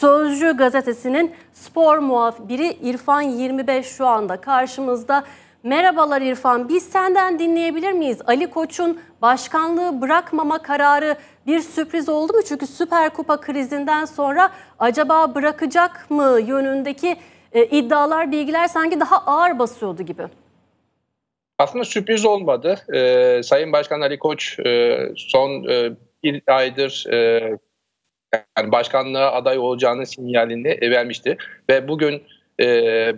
Sözcü gazetesinin spor muhabiri İrfan 25 şu anda karşımızda. Merhabalar İrfan, biz senden dinleyebilir miyiz? Ali Koç'un başkanlığı bırakmama kararı bir sürpriz oldu mu? Çünkü Süper Kupa krizinden sonra acaba bırakacak mı yönündeki e, iddialar, bilgiler sanki daha ağır basıyordu gibi. Aslında sürpriz olmadı. Ee, Sayın Başkan Ali Koç e, son e, bir aydır e, yani başkanlığa aday olacağını sinyalini e, vermişti. Ve bugün e,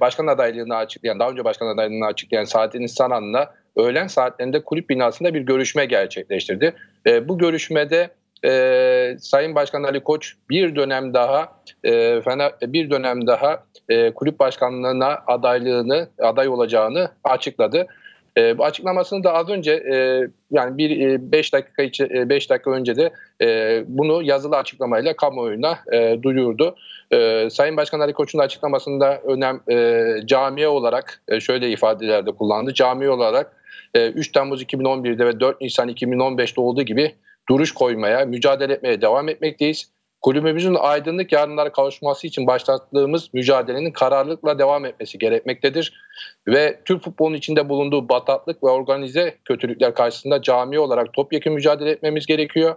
başkan adaylığını açıklayan, daha önce başkan adaylığını açıklayan Saadettin Sanan'la öğlen saatlerinde kulüp binasında bir görüşme gerçekleştirdi. E, bu görüşmede e, Sayın Başkan Ali Koç bir dönem daha e, fena, bir dönem daha e, kulüp başkanlığına adaylığını aday olacağını açıkladı. E, bu açıklamasını da az önce e, yani bir 5 e, dakika içi 5 e, dakika önce de e, bunu yazılı açıklamayla kamuoyuna e, duyurdu. E, Sayın Başkan Ali Koç'un açıklamasında önem e, camiye olarak e, şöyle ifadelerde kullandı. Camiye olarak e, 3 Temmuz 2011'de ve 4 Nisan 2015'te olduğu gibi duruş koymaya, mücadele etmeye devam etmekteyiz. Kulübümüzün aydınlık yarınlar kavuşması için başlattığımız mücadelenin kararlılıkla devam etmesi gerekmektedir. Ve Türk futbolunun içinde bulunduğu bataklık ve organize kötülükler karşısında cami olarak topyekun mücadele etmemiz gerekiyor.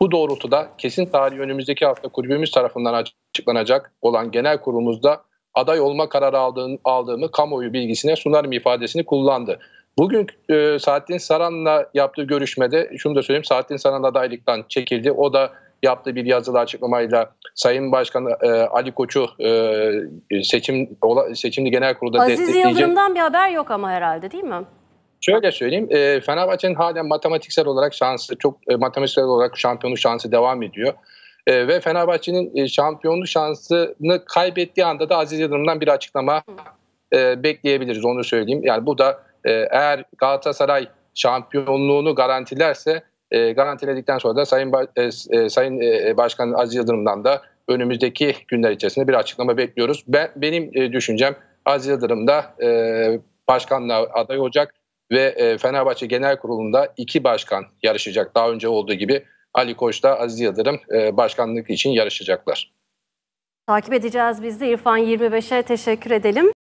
Bu doğrultuda kesin tarihi önümüzdeki hafta kulübümüz tarafından açıklanacak olan genel kurulumuzda aday olma kararı aldığım, aldığımı kamuoyu bilgisine sunarım ifadesini kullandı. Bugün e, Saadettin Saran'la yaptığı görüşmede şunu da söyleyeyim Saadettin Saran adaylıktan çekildi. O da yaptığı bir yazılı açıklamayla Sayın Başkan e, Ali Koç'u e, seçim ola, seçimli genel kurulda Aziz destekleyecek. Aziz Yıldırım'dan bir haber yok ama herhalde değil mi? Şöyle söyleyeyim, e, Fenerbahçe'nin halen matematiksel olarak şansı, çok e, matematiksel olarak şampiyonluk şansı devam ediyor. E, ve Fenerbahçe'nin e, şampiyonluk şansını kaybettiği anda da Aziz Yıldırım'dan bir açıklama e, bekleyebiliriz, onu söyleyeyim. Yani bu da e, eğer Galatasaray şampiyonluğunu garantilerse e, garantiledikten sonra da Sayın ba- e, e Sayın e, e, Başkan Aziz Yıldırım'dan da önümüzdeki günler içerisinde bir açıklama bekliyoruz. Ben benim e, düşüncem Aziz Yıldırım da e, başkanlığa aday olacak ve e, Fenerbahçe Genel Kurulu'nda iki başkan yarışacak. Daha önce olduğu gibi Ali Koç da Aziz Yıldırım e, başkanlık için yarışacaklar. Takip edeceğiz biz de İrfan 25'e teşekkür edelim.